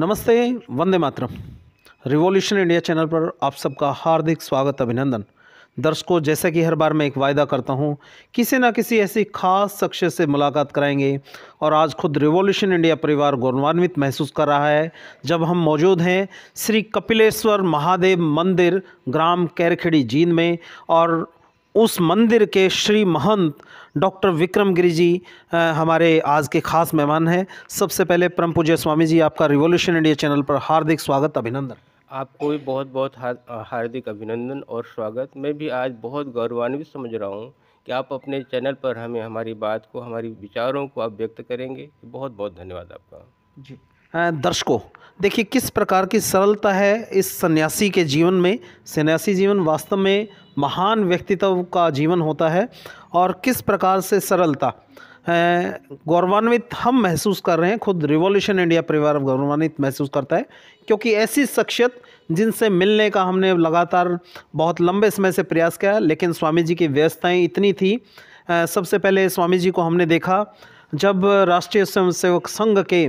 नमस्ते Vande Mataram revolution India channel पर आप सबका हार्दिक स्वागत अभिनंदन दर्शकों जैसा कि हर बार मैं एक वायदा करता हूं किसी ना किसी ऐसी खास शख्सियत से मुलाकात कराएंगे और आज खुद रिवॉल्यूशन इंडिया परिवार गौरवान्वित महसूस कर रहा है जब हम मौजूद हैं श्री कपिलेश्वर महादेव मंदिर ग्राम कैरखेड़ी जींद में और उस मंदिर के श्री महंत डॉक्टर विक्रम गिरी जी हमारे आज के खास मेहमान हैं सबसे पहले परम पूज्य स्वामी जी आपका रिवॉल्यूशन इंडिया चैनल पर हार्दिक स्वागत अभिनंदन आपको भी बहुत बहुत हार्दिक अभिनंदन और स्वागत मैं भी आज बहुत गौरवान्वित समझ रहा हूँ कि आप अपने चैनल पर हमें हमारी बात को हमारी विचारों को आप व्यक्त करेंगे बहुत बहुत धन्यवाद आपका जी दर्शकों देखिए किस प्रकार की सरलता है इस सन्यासी के जीवन में सन्यासी जीवन वास्तव में महान व्यक्तित्व का जीवन होता है और किस प्रकार से सरलता गौरवान्वित हम महसूस कर रहे हैं खुद रिवॉल्यूशन इंडिया परिवार गौरवान्वित महसूस करता है क्योंकि ऐसी शख्सियत जिनसे मिलने का हमने लगातार बहुत लंबे समय से प्रयास किया लेकिन स्वामी जी की व्यवस्थाएँ इतनी थी सबसे पहले स्वामी जी को हमने देखा जब राष्ट्रीय स्वयंसेवक संघ के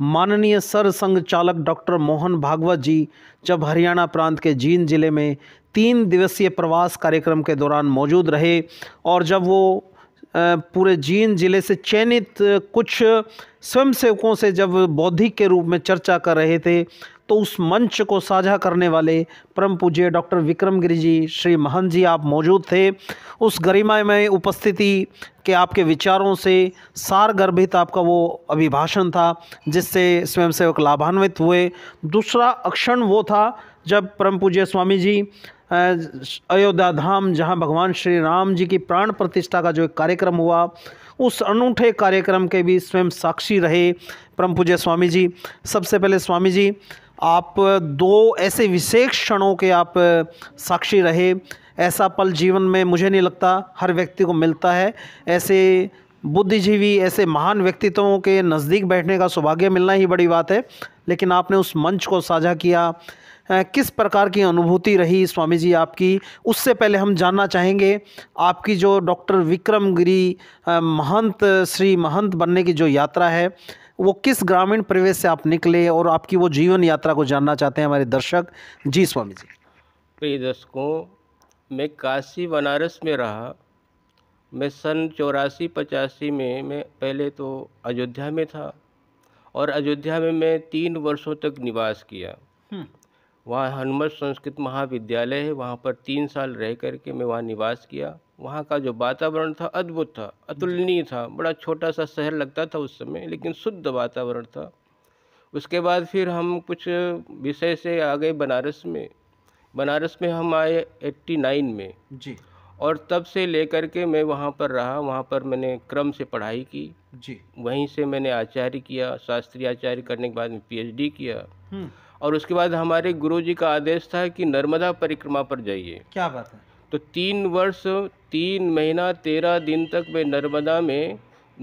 माननीय सर संघ चालक डॉक्टर मोहन भागवत जी जब हरियाणा प्रांत के जींद जिले में तीन दिवसीय प्रवास कार्यक्रम के दौरान मौजूद रहे और जब वो पूरे जींद जिले से चयनित कुछ स्वयंसेवकों से जब बौद्धिक के रूप में चर्चा कर रहे थे तो उस मंच को साझा करने वाले परम पूज्य डॉक्टर विक्रम गिरी जी श्री महन जी आप मौजूद थे उस गरिमामय उपस्थिति के आपके विचारों से सार गर्भित आपका वो अभिभाषण था जिससे स्वयंसेवक लाभान्वित हुए दूसरा अक्षण वो था जब परम पूज्य स्वामी जी अयोध्या धाम जहाँ भगवान श्री राम जी की प्राण प्रतिष्ठा का जो एक कार्यक्रम हुआ उस अनूठे कार्यक्रम के भी स्वयं साक्षी रहे परम पूज्य स्वामी जी सबसे पहले स्वामी जी आप दो ऐसे विशेष क्षणों के आप साक्षी रहे ऐसा पल जीवन में मुझे नहीं लगता हर व्यक्ति को मिलता है ऐसे बुद्धिजीवी ऐसे महान व्यक्तित्वों के नज़दीक बैठने का सौभाग्य मिलना ही बड़ी बात है लेकिन आपने उस मंच को साझा किया किस प्रकार की अनुभूति रही स्वामी जी आपकी उससे पहले हम जानना चाहेंगे आपकी जो डॉक्टर विक्रम गिरी महंत श्री महंत बनने की जो यात्रा है वो किस ग्रामीण प्रवेश से आप निकले और आपकी वो जीवन यात्रा को जानना चाहते हैं हमारे दर्शक जी स्वामी जी प्रिय दर्शकों मैं काशी बनारस में रहा मैं सन चौरासी पचासी में मैं पहले तो अयोध्या में था और अयोध्या में मैं तीन वर्षों तक निवास किया हम्म। वहाँ हनुमत संस्कृत महाविद्यालय है वहाँ पर तीन साल रह करके मैं वहाँ निवास किया वहाँ का जो वातावरण था अद्भुत था अतुलनीय था बड़ा छोटा सा शहर लगता था उस समय लेकिन शुद्ध वातावरण था उसके बाद फिर हम कुछ विषय से आ गए बनारस में बनारस में हम आए 89 में जी और तब से लेकर के मैं वहाँ पर रहा वहाँ पर मैंने क्रम से पढ़ाई की जी वहीं से मैंने आचार्य किया शास्त्रीय आचार्य करने के बाद में पीएचडी किया हम्म। और उसके बाद हमारे गुरुजी का आदेश था कि नर्मदा परिक्रमा पर जाइए क्या बात है तो तीन वर्ष तीन महीना तेरह दिन तक मैं नर्मदा में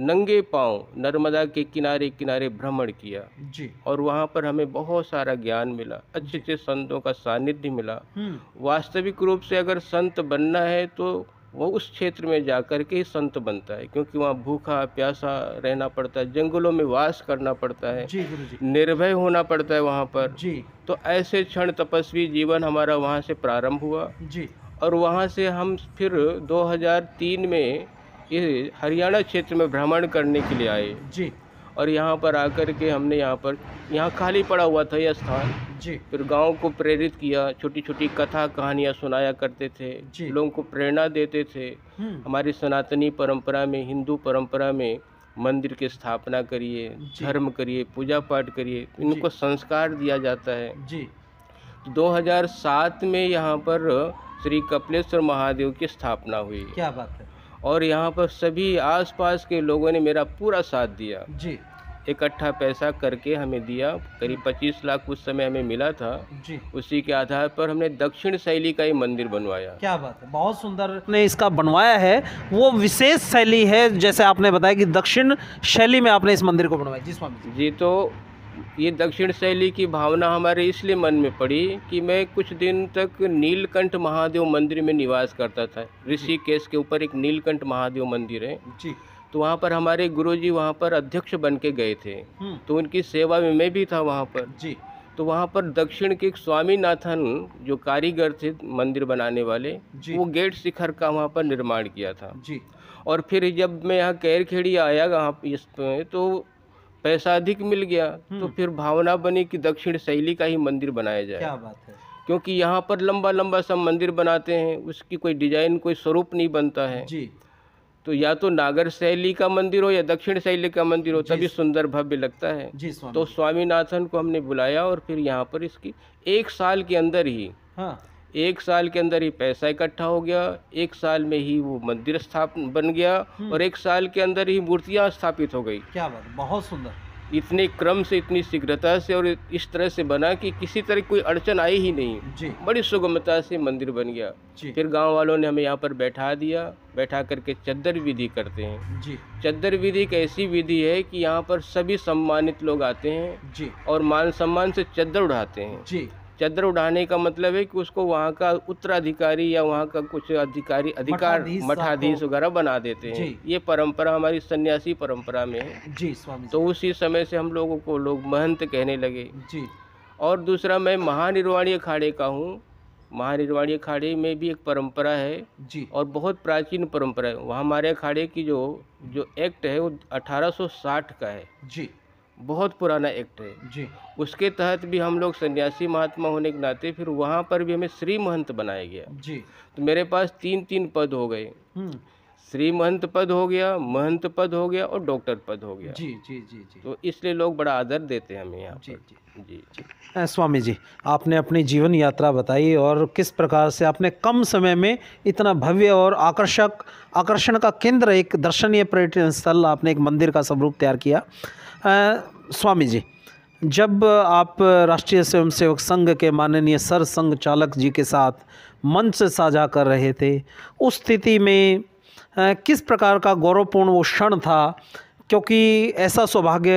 नंगे पांव नर्मदा के किनारे किनारे भ्रमण किया जी और वहाँ पर हमें बहुत सारा ज्ञान मिला अच्छे अच्छे संतों का सानिध्य मिला हम्म। वास्तविक रूप से अगर संत बनना है तो वो उस क्षेत्र में जाकर के ही संत बनता है क्योंकि वहाँ भूखा प्यासा रहना पड़ता है जंगलों में वास करना पड़ता है जी जी। निर्भय होना पड़ता है वहाँ पर जी तो ऐसे क्षण तपस्वी जीवन हमारा वहाँ से प्रारंभ हुआ जी और वहाँ से हम फिर 2003 में ये हरियाणा क्षेत्र में भ्रमण करने के लिए आए जी और यहाँ पर आकर के हमने यहाँ पर यहाँ खाली पड़ा हुआ था यह स्थान जी फिर गांव को प्रेरित किया छोटी छोटी कथा कहानियाँ सुनाया करते थे लोगों को प्रेरणा देते थे हम्म। हमारी सनातनी परंपरा में हिंदू परंपरा में मंदिर की स्थापना करिए धर्म करिए पूजा पाठ करिए इनको संस्कार दिया जाता है जी दो में यहाँ पर श्री कपिलेश्वर महादेव की स्थापना हुई क्या बात है और यहाँ पर सभी आसपास के लोगों ने मेरा पूरा साथ दिया जी इकट्ठा पैसा करके हमें दिया करीब 25 लाख कुछ समय हमें मिला था जी उसी के आधार पर हमने दक्षिण शैली का ही मंदिर बनवाया क्या बात है बहुत सुंदर ने इसका बनवाया है वो विशेष शैली है जैसे आपने बताया कि दक्षिण शैली में आपने इस मंदिर को बनवाया जी स्वामी जी तो ये दक्षिण शैली की भावना हमारे इसलिए मन में पड़ी कि मैं कुछ दिन तक नीलकंठ महादेव मंदिर में निवास करता था ऋषिकेश के ऊपर एक नीलकंठ महादेव मंदिर है जी तो वहाँ पर हमारे गुरुजी वहाँ पर अध्यक्ष बन के गए थे हम्म। तो उनकी सेवा में मैं भी था वहाँ पर जी तो वहाँ पर दक्षिण के एक स्वामीनाथन जो कारीगर थे मंदिर बनाने वाले वो गेट शिखर का वहाँ पर निर्माण किया था जी और फिर जब मैं यहाँ कैरखेड़ी आया यहाँ तो पैसा अधिक मिल गया तो हम्म। फिर भावना बनी कि दक्षिण शैली का ही मंदिर बनाया जाए क्या बात है क्योंकि यहाँ पर लंबा लंबा सब मंदिर बनाते हैं उसकी कोई डिजाइन कोई स्वरूप नहीं बनता है जी तो या तो नागर शैली का मंदिर हो या दक्षिण शैली का मंदिर हो तभी सुंदर भव्य लगता है जी स्वामी तो स्वामीनाथन को हमने बुलाया और फिर यहाँ पर इसकी एक साल के अंदर ही हाँ। एक साल के अंदर ही पैसा इकट्ठा हो गया एक साल में ही वो मंदिर स्थापन बन गया हम्म। और एक साल के अंदर ही मूर्तियां स्थापित हो गई क्या बात बहुत सुंदर इतने क्रम से इतनी शीघ्रता से और इस तरह से बना कि किसी तरह कोई अड़चन आई ही नहीं जी। बड़ी सुगमता से मंदिर बन गया फिर गांव वालों ने हमें यहाँ पर बैठा दिया बैठा करके चद्दर विधि करते हैं जी चद्दर विधि एक ऐसी विधि है कि यहाँ पर सभी सम्मानित लोग आते हैं जी और मान सम्मान से चद्दर उड़ाते हैं जी चादर उड़ाने का मतलब है कि उसको वहाँ का उत्तराधिकारी या वहाँ का कुछ अधिकारी अधिकार मठाधीश वगैरह बना देते हैं ये परंपरा हमारी सन्यासी परंपरा में है जी स्वामी तो उसी समय से हम लोगों को लोग महंत कहने लगे जी और दूसरा मैं महानिर्वाणीय अखाड़े का हूँ महानिर्वाणीय अखाड़े में भी एक परंपरा है जी और बहुत प्राचीन परंपरा है वहाँ हमारे अखाड़े की जो जो एक्ट है वो अठारह का है जी बहुत पुराना एक्ट है जी उसके तहत भी हम लोग सन्यासी महात्मा होने के नाते फिर वहाँ पर भी हमें श्री महंत बनाया गया जी तो मेरे पास तीन तीन पद हो गए हम्म। श्री महंत पद हो गया महंत पद हो गया और डॉक्टर पद हो गया जी जी जी जी तो इसलिए लोग बड़ा आदर देते हैं हमें यहाँ जी जी जी, जी। आ, स्वामी जी आपने अपनी जीवन यात्रा बताई और किस प्रकार से आपने कम समय में इतना भव्य और आकर्षक आकर्षण का केंद्र एक दर्शनीय पर्यटन स्थल आपने एक मंदिर का स्वरूप तैयार किया आ, स्वामी जी जब आप राष्ट्रीय स्वयंसेवक संघ के माननीय सर संघ चालक जी के साथ मंच साझा कर रहे थे उस स्थिति में किस प्रकार का गौरवपूर्ण वो क्षण था क्योंकि ऐसा सौभाग्य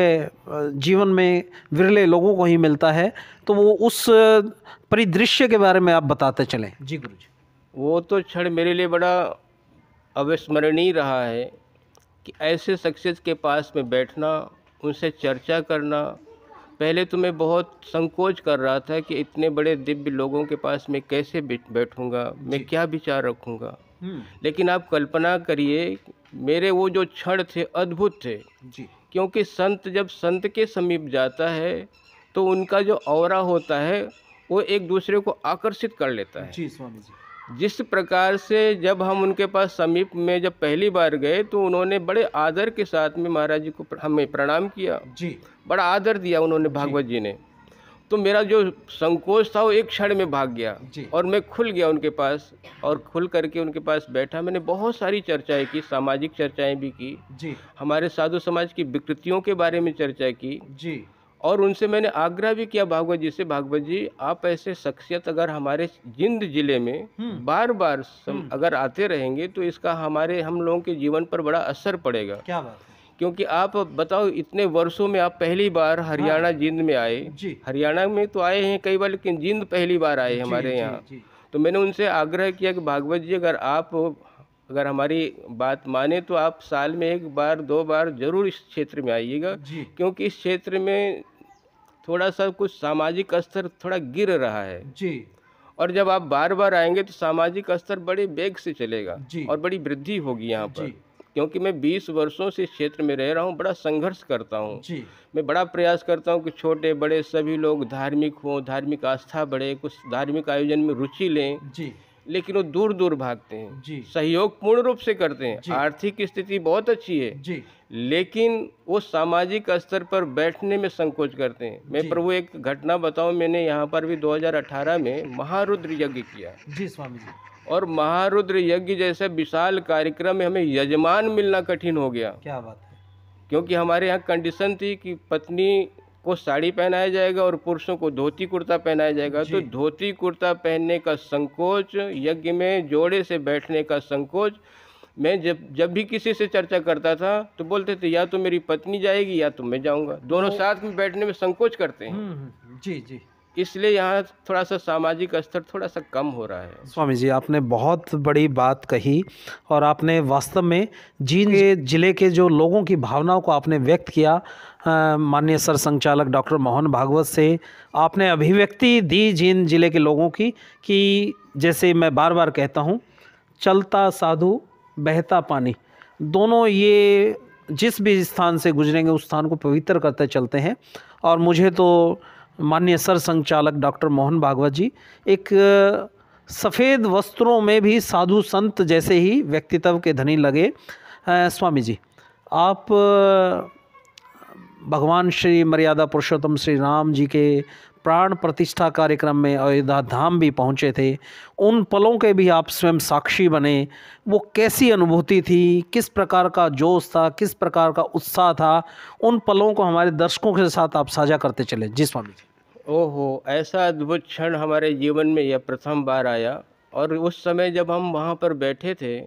जीवन में विरले लोगों को ही मिलता है तो वो उस परिदृश्य के बारे में आप बताते चलें जी गुरु जी वो तो क्षण मेरे लिए बड़ा अविस्मरणीय रहा है कि ऐसे शख्सियत के पास में बैठना उनसे चर्चा करना पहले तो मैं बहुत संकोच कर रहा था कि इतने बड़े दिव्य लोगों के पास मैं कैसे बैठूंगा मैं क्या विचार रखूंगा हम्म। लेकिन आप कल्पना करिए मेरे वो जो क्षण थे अद्भुत थे जी क्योंकि संत जब संत के समीप जाता है तो उनका जो और होता है वो एक दूसरे को आकर्षित कर लेता है जी स्वामी जी जिस प्रकार से जब हम उनके पास समीप में जब पहली बार गए तो उन्होंने बड़े आदर के साथ में महाराज जी को हमें प्रणाम किया जी बड़ा आदर दिया उन्होंने भागवत जी, जी ने तो मेरा जो संकोच था वो एक क्षण में भाग गया और मैं खुल गया उनके पास और खुल करके उनके पास बैठा मैंने बहुत सारी चर्चाएं की सामाजिक चर्चाएं भी की जी हमारे साधु समाज की विकृतियों के बारे में चर्चा की जी और उनसे मैंने आग्रह भी किया भागवत जी से भागवत जी आप ऐसे शख्सियत अगर हमारे जिंद जिले में हम्म। बार बार हम्म। अगर आते रहेंगे तो इसका हमारे हम लोगों के जीवन पर बड़ा असर पड़ेगा क्या बात क्योंकि आप बताओ इतने वर्षों में आप पहली बार हरियाणा हाँ। जिंद में आए हरियाणा में तो आए हैं कई बार लेकिन जींद पहली बार आए हैं हमारे यहाँ तो मैंने उनसे आग्रह किया कि भागवत जी अगर आप अगर हमारी बात माने तो आप साल में एक बार दो बार जरूर इस क्षेत्र में आइएगा क्योंकि इस क्षेत्र में थोड़ा सा कुछ सामाजिक स्तर थोड़ा गिर रहा है जी और जब आप बार बार आएंगे तो सामाजिक स्तर बड़े वेग से चलेगा और बड़ी वृद्धि होगी यहाँ पर क्योंकि मैं 20 वर्षों से क्षेत्र में रह रहा हूँ बड़ा संघर्ष करता हूँ मैं बड़ा प्रयास करता हूँ कि छोटे बड़े सभी लोग धार्मिक हों धार्मिक आस्था बढ़े कुछ धार्मिक आयोजन में रुचि लें जी लेकिन वो दूर दूर भागते हैं सहयोग पूर्ण रूप से करते हैं आर्थिक स्थिति बहुत अच्छी है जी। लेकिन वो सामाजिक स्तर पर बैठने में संकोच करते हैं मैं प्रभु एक घटना बताऊं मैंने यहाँ पर भी 2018 में महारुद्र यज्ञ किया जी स्वामी जी और महारुद्र यज्ञ जैसे विशाल कार्यक्रम में हमें यजमान मिलना कठिन हो गया क्या बात है क्योंकि हमारे यहाँ कंडीशन थी कि पत्नी को साड़ी पहनाया जाएगा और पुरुषों को धोती कुर्ता पहनाया जाएगा तो धोती कुर्ता पहनने का संकोच यज्ञ में जोड़े से बैठने का संकोच मैं जब जब भी किसी से चर्चा करता था तो बोलते थे या तो मेरी पत्नी जाएगी या तो मैं जाऊंगा दोनों तो साथ में बैठने में संकोच करते हैं हम्म, हम्म, जी जी इसलिए यहाँ थोड़ा सा सामाजिक स्तर थोड़ा सा कम हो रहा है स्वामी जी आपने बहुत बड़ी बात कही और आपने वास्तव में जीन के ज़िले के जो लोगों की भावनाओं को आपने व्यक्त किया माननीय सर संचालक डॉक्टर मोहन भागवत से आपने अभिव्यक्ति दी जीन जिले के लोगों की कि जैसे मैं बार बार कहता हूँ चलता साधु बहता पानी दोनों ये जिस भी स्थान से गुजरेंगे उस स्थान को पवित्र करते चलते हैं और मुझे तो माननीय सर संचालक डॉक्टर मोहन भागवत जी एक सफ़ेद वस्त्रों में भी साधु संत जैसे ही व्यक्तित्व के धनी लगे स्वामी जी आप भगवान श्री मर्यादा पुरुषोत्तम श्री राम जी के प्राण प्रतिष्ठा कार्यक्रम में अयोध्या धाम भी पहुँचे थे उन पलों के भी आप स्वयं साक्षी बने वो कैसी अनुभूति थी किस प्रकार का जोश था किस प्रकार का उत्साह था उन पलों को हमारे दर्शकों के साथ आप साझा करते चले जी स्वामी जी ओहो ऐसा अद्भुत क्षण हमारे जीवन में यह प्रथम बार आया और उस समय जब हम वहाँ पर बैठे थे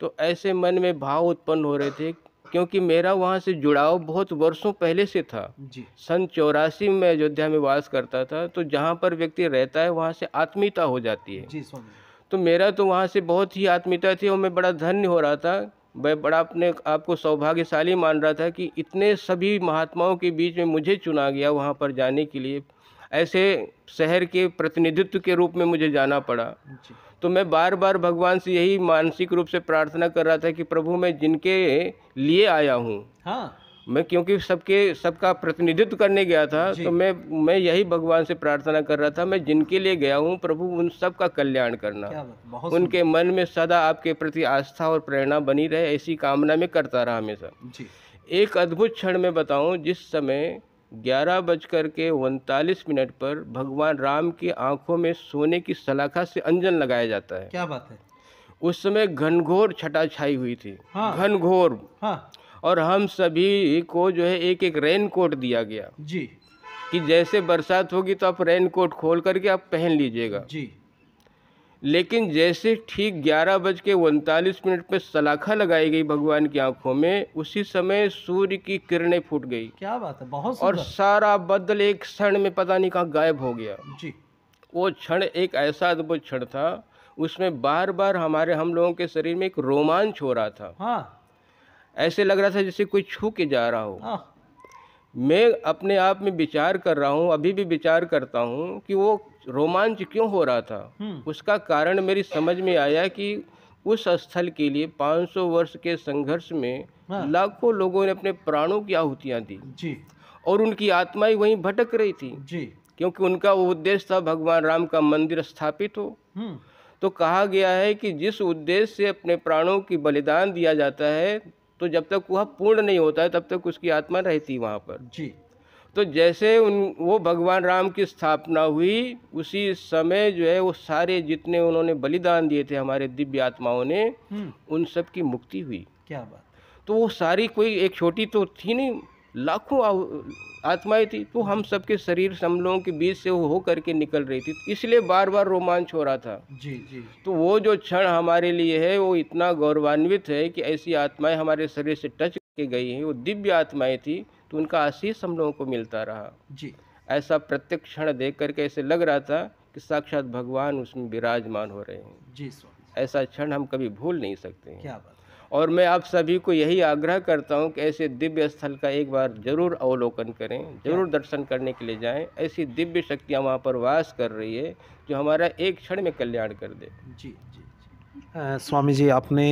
तो ऐसे मन में भाव उत्पन्न हो रहे थे क्योंकि मेरा वहाँ से जुड़ाव बहुत वर्षों पहले से था जी सन चौरासी में अयोध्या में वास करता था तो जहाँ पर व्यक्ति रहता है वहाँ से आत्मीयता हो जाती है जी तो मेरा तो वहाँ से बहुत ही आत्मीयता थी और मैं बड़ा धन्य हो रहा था मैं बड़ा अपने आपको सौभाग्यशाली मान रहा था कि इतने सभी महात्माओं के बीच में मुझे चुना गया वहाँ पर जाने के लिए ऐसे शहर के प्रतिनिधित्व के रूप में मुझे जाना पड़ा तो मैं बार बार भगवान से यही मानसिक रूप से प्रार्थना कर रहा था कि प्रभु मैं जिनके लिए आया हूँ हाँ मैं क्योंकि सबके सबका प्रतिनिधित्व करने गया था तो मैं मैं यही भगवान से प्रार्थना कर रहा था मैं जिनके लिए गया हूँ प्रभु उन सब का कल्याण करना उनके मन में सदा आपके प्रति आस्था और प्रेरणा बनी रहे ऐसी कामना में करता रहा हमेशा एक अद्भुत क्षण में बताऊँ जिस समय ग्यारह बजकर के उनतालीस मिनट पर भगवान राम की आंखों में सोने की सलाखा से अंजन लगाया जाता है क्या बात है उस समय घनघोर छटा छाई हुई थी हाँ। घनघोर हाँ। और हम सभी को जो है एक एक रेन कोट दिया गया जी कि जैसे बरसात होगी तो आप रेन कोट खोल करके आप पहन लीजिएगा जी लेकिन जैसे ठीक ग्यारह बज के उनतालीस मिनट पर सलाखा लगाई गई भगवान की आंखों में उसी समय सूर्य की किरणें फूट गई क्या बात है बहुत और सारा बदल एक क्षण में पता नहीं कहाँ गायब हो गया जी वो क्षण एक ऐसा अद्भुत क्षण था उसमें बार बार हमारे हम लोगों के शरीर में एक रोमांच हो रहा था हाँ। ऐसे लग रहा था जैसे कोई छू के जा रहा हो हाँ। मैं अपने आप में विचार कर रहा हूँ अभी भी विचार करता हूँ कि वो रोमांच क्यों हो रहा था हम्म। उसका कारण मेरी समझ में आया कि उस स्थल के लिए 500 वर्ष के संघर्ष में हाँ। लाखों लोगों ने अपने प्राणों की आहुतियाँ दी जी और उनकी आत्माएं वहीं भटक रही थी जी क्योंकि उनका वो उद्देश्य था भगवान राम का मंदिर स्थापित हो हम्म। तो कहा गया है कि जिस उद्देश्य से अपने प्राणों की बलिदान दिया जाता है तो जब तक वह पूर्ण नहीं होता है तब तक उसकी आत्मा रहती वहाँ पर जी तो जैसे उन वो भगवान राम की स्थापना हुई उसी समय जो है वो सारे जितने उन्होंने बलिदान दिए थे हमारे दिव्य आत्माओं ने हम्म। उन सब की मुक्ति हुई क्या बात तो वो सारी कोई एक छोटी तो थी नहीं लाखों आत्माएं थी तो हम सबके शरीर समलों के बीच से वो हो करके निकल रही थी इसलिए बार बार रोमांच हो रहा था जी जी तो वो जो क्षण हमारे लिए है वो इतना गौरवान्वित है कि ऐसी आत्माएं हमारे शरीर से टच के गई हैं वो दिव्य आत्माएं थी उनका आशीष हम लोगों को मिलता रहा जी ऐसा प्रत्यक्ष क्षण देख करके ऐसे लग रहा था कि साक्षात भगवान उसमें विराजमान हो रहे हैं जी ऐसा क्षण हम कभी भूल नहीं सकते हैं क्या बात और मैं आप सभी को यही आग्रह करता हूं कि ऐसे दिव्य स्थल का एक बार जरूर अवलोकन करें जरूर दर्शन करने के लिए जाएं ऐसी दिव्य शक्तियां वहां पर वास कर रही है जो हमारा एक क्षण में कल्याण कर दे जी जी, जी। आ, स्वामी जी आपने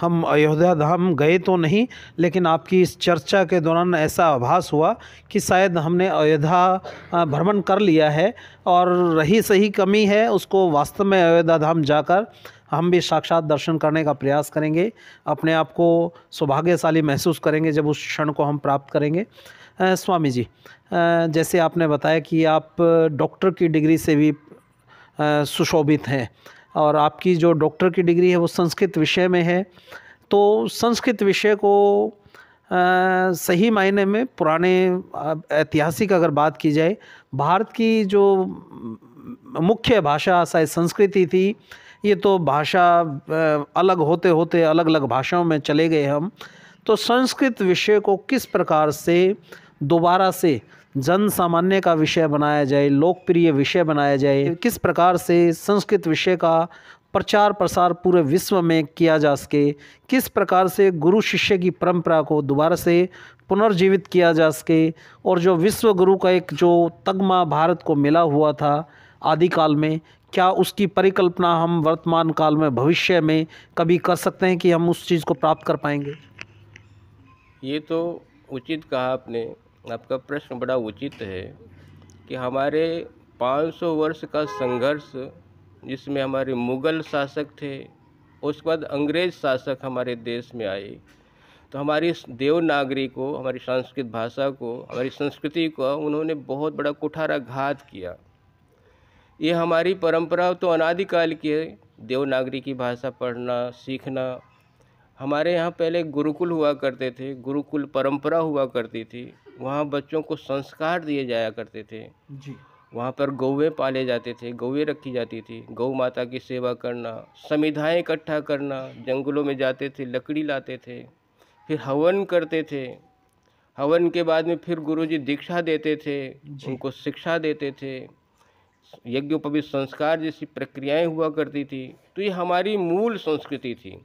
हम अयोध्या धाम गए तो नहीं लेकिन आपकी इस चर्चा के दौरान ऐसा आभास हुआ कि शायद हमने अयोध्या भ्रमण कर लिया है और रही सही कमी है उसको वास्तव में अयोध्या धाम जाकर हम भी साक्षात दर्शन करने का प्रयास करेंगे अपने आप को सौभाग्यशाली महसूस करेंगे जब उस क्षण को हम प्राप्त करेंगे स्वामी जी जैसे आपने बताया कि आप डॉक्टर की डिग्री से भी सुशोभित हैं और आपकी जो डॉक्टर की डिग्री है वो संस्कृत विषय में है तो संस्कृत विषय को आ, सही मायने में पुराने ऐतिहासिक अगर बात की जाए भारत की जो मुख्य भाषा शायद संस्कृति थी ये तो भाषा अलग होते होते अलग अलग भाषाओं में चले गए हम तो संस्कृत विषय को किस प्रकार से दोबारा से जन सामान्य का विषय बनाया जाए लोकप्रिय विषय बनाया जाए किस प्रकार से संस्कृत विषय का प्रचार प्रसार पूरे विश्व में किया जा सके किस प्रकार से गुरु शिष्य की परंपरा को दोबारा से पुनर्जीवित किया जा सके और जो विश्व गुरु का एक जो तगमा भारत को मिला हुआ था आदिकाल में क्या उसकी परिकल्पना हम वर्तमान काल में भविष्य में कभी कर सकते हैं कि हम उस चीज़ को प्राप्त कर पाएंगे ये तो उचित कहा आपने आपका प्रश्न बड़ा उचित है कि हमारे 500 वर्ष का संघर्ष जिसमें हमारे मुग़ल शासक थे उसके बाद अंग्रेज शासक हमारे देश में आए तो हमारी देवनागरी को हमारी संस्कृत भाषा को हमारी संस्कृति को उन्होंने बहुत बड़ा कुठारा घात किया ये हमारी परंपरा तो अनादिकाल की है देवनागरी की भाषा पढ़ना सीखना हमारे यहाँ पहले गुरुकुल हुआ करते थे गुरुकुल परंपरा हुआ करती थी वहाँ बच्चों को संस्कार दिए जाया करते थे जी वहाँ पर गौवे पाले जाते थे गौवे रखी जाती थी गौ माता की सेवा करना समिधाएँ इकट्ठा करना जंगलों में जाते थे लकड़ी लाते थे फिर हवन करते थे हवन के बाद में फिर गुरुजी दीक्षा देते थे उनको शिक्षा देते थे यज्ञोपवित संस्कार जैसी प्रक्रियाएं हुआ करती थी तो ये हमारी मूल संस्कृति थी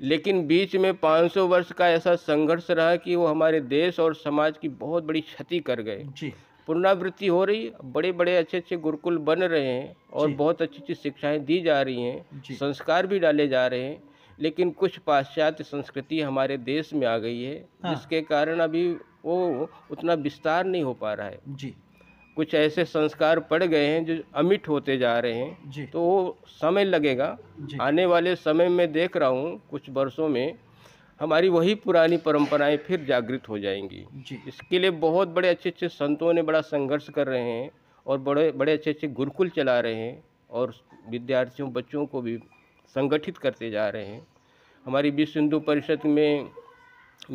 लेकिन बीच में 500 वर्ष का ऐसा संघर्ष रहा कि वो हमारे देश और समाज की बहुत बड़ी क्षति कर गए पुनरावृत्ति हो रही बड़े बड़े अच्छे अच्छे गुरुकुल बन रहे हैं और बहुत अच्छी अच्छी शिक्षाएं दी जा रही हैं संस्कार भी डाले जा रहे हैं लेकिन कुछ पाश्चात्य संस्कृति हमारे देश में आ गई है हाँ। जिसके कारण अभी वो उतना विस्तार नहीं हो पा रहा है जी कुछ ऐसे संस्कार पड़ गए हैं जो अमिट होते जा रहे हैं तो वो समय लगेगा आने वाले समय में देख रहा हूँ कुछ वर्षों में हमारी वही पुरानी परंपराएं फिर जागृत हो जाएंगी इसके लिए बहुत बड़े अच्छे अच्छे संतों ने बड़ा संघर्ष कर रहे हैं और बड़े बड़े अच्छे अच्छे गुरुकुल चला रहे हैं और विद्यार्थियों बच्चों को भी संगठित करते जा रहे हैं हमारी विश्व हिंदू परिषद में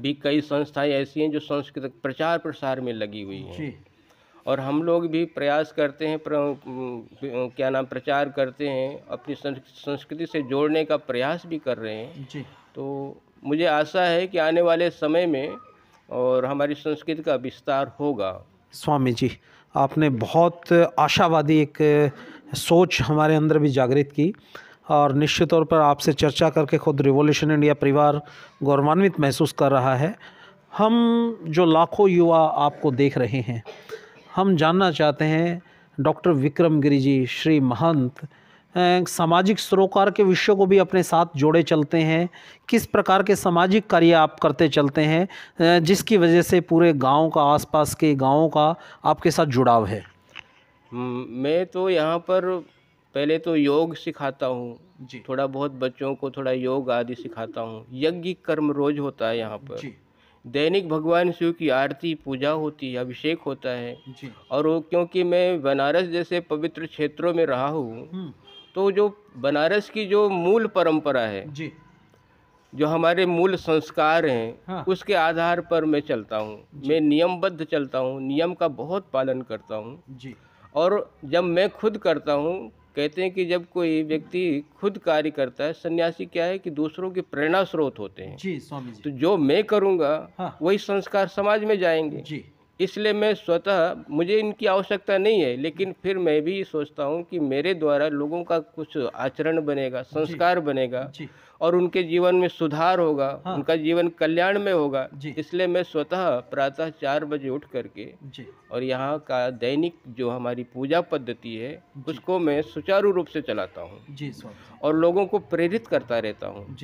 भी कई संस्थाएं ऐसी हैं जो संस्कृत प्रचार प्रसार में लगी हुई हैं और हम लोग भी प्रयास करते हैं क्या नाम प्रचार करते हैं अपनी संस्कृति से जोड़ने का प्रयास भी कर रहे हैं जी तो मुझे आशा है कि आने वाले समय में और हमारी संस्कृति का विस्तार होगा स्वामी जी आपने बहुत आशावादी एक सोच हमारे अंदर भी जागृत की और निश्चित तौर पर आपसे चर्चा करके खुद रिवॉल्यूशन इंडिया परिवार गौरवान्वित महसूस कर रहा है हम जो लाखों युवा आपको देख रहे हैं हम जानना चाहते हैं डॉक्टर विक्रम गिरी जी श्री महंत अं, सामाजिक सरोकार के विषय को भी अपने साथ जोड़े चलते हैं किस प्रकार के सामाजिक कार्य आप करते चलते हैं अं, जिसकी वजह से पूरे गांव का आसपास के गांवों का आपके साथ जुड़ाव है हम्म, मैं तो यहाँ पर पहले तो योग सिखाता हूँ जी थोड़ा बहुत बच्चों को थोड़ा योग आदि सिखाता हूँ यज्ञ कर्म रोज होता है यहाँ पर दैनिक भगवान शिव की आरती पूजा होती है अभिषेक होता है जी। और वो क्योंकि मैं बनारस जैसे पवित्र क्षेत्रों में रहा हूँ हम्म। तो जो बनारस की जो मूल परंपरा है जी। जो हमारे मूल संस्कार हैं हाँ। उसके आधार पर मैं चलता हूँ मैं नियमबद्ध चलता हूँ नियम का बहुत पालन करता हूँ और जब मैं खुद करता हूँ कहते हैं कि जब कोई व्यक्ति खुद कार्य करता है सन्यासी क्या है कि दूसरों के प्रेरणा स्रोत होते हैं जी स्वामी जी तो जो मैं करूँगा हाँ। वही संस्कार समाज में जाएंगे जी इसलिए मैं स्वतः मुझे इनकी आवश्यकता नहीं है लेकिन फिर मैं भी सोचता हूँ कि मेरे द्वारा लोगों का कुछ आचरण बनेगा संस्कार जी, बनेगा जी, और उनके जीवन में सुधार होगा हाँ। उनका जीवन कल्याण में होगा इसलिए मैं स्वतः प्रातः चार बजे उठ करके और यहाँ का दैनिक जो हमारी पूजा पद्धति है उसको मैं सुचारू रूप से चलाता हूँ और लोगों को प्रेरित करता रहता हूँ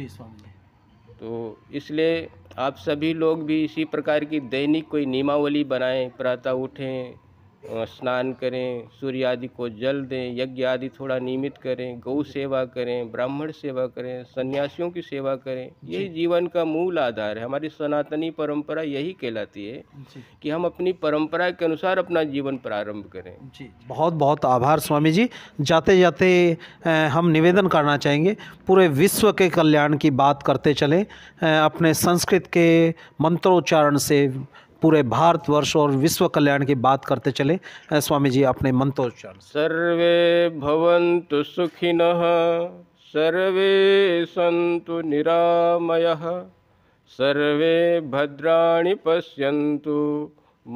तो इसलिए आप सभी लोग भी इसी प्रकार की दैनिक कोई नियमावली बनाएं प्रातः उठें स्नान करें सूर्य आदि को जल दें यज्ञ आदि थोड़ा नियमित करें गौ सेवा करें ब्राह्मण सेवा करें सन्यासियों की सेवा करें यही जीवन का मूल आधार है हमारी सनातनी परंपरा यही कहलाती है कि हम अपनी परंपरा के अनुसार अपना जीवन प्रारंभ करें जी बहुत बहुत आभार स्वामी जी जाते जाते हम निवेदन करना चाहेंगे पूरे विश्व के कल्याण की बात करते चलें अपने संस्कृत के मंत्रोच्चारण से पूरे भारतवर्ष और विश्व कल्याण की बात करते चले स्वामी जी अपने मंत्रोच्चारण सर्वे भवन्तु सुखिनः सर्वे सन्तु निरामयः सर्वे भद्राणि पश्यन्तु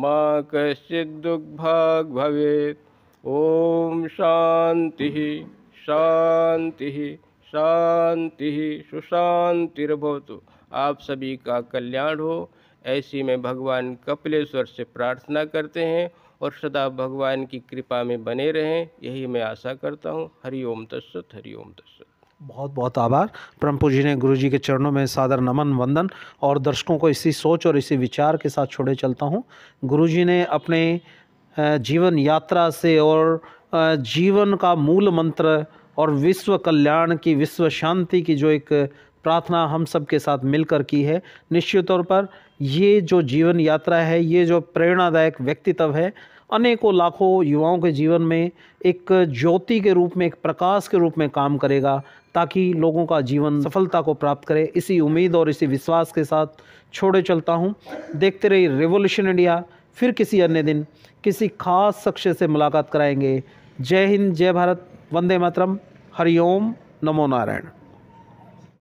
मा कश्चिद्दुग्भाग् भवेत् ॐ शान्तिः शान्तिः शान्तिः सुशान्तिर्भवतु आप सभी का कल्याण हो ऐसी में भगवान कपिलेश्वर से प्रार्थना करते हैं और सदा भगवान की कृपा में बने रहें यही मैं आशा करता हूँ हरिओम तस्सत हरिओम तस्सत बहुत बहुत आभार परम पूजी ने गुरु जी के चरणों में सादर नमन वंदन और दर्शकों को इसी सोच और इसी विचार के साथ छोड़े चलता हूँ गुरु जी ने अपने जीवन यात्रा से और जीवन का मूल मंत्र और विश्व कल्याण की विश्व शांति की जो एक प्रार्थना हम सब के साथ मिलकर की है निश्चित तौर पर ये जो जीवन यात्रा है ये जो प्रेरणादायक व्यक्तित्व है अनेकों लाखों युवाओं के जीवन में एक ज्योति के रूप में एक प्रकाश के रूप में काम करेगा ताकि लोगों का जीवन सफलता को प्राप्त करे इसी उम्मीद और इसी विश्वास के साथ छोड़े चलता हूँ देखते रहिए रेवोल्यूशन इंडिया फिर किसी अन्य दिन किसी खास शख्स से मुलाकात कराएंगे जय हिंद जय भारत वंदे मातरम हरिओम नमो नारायण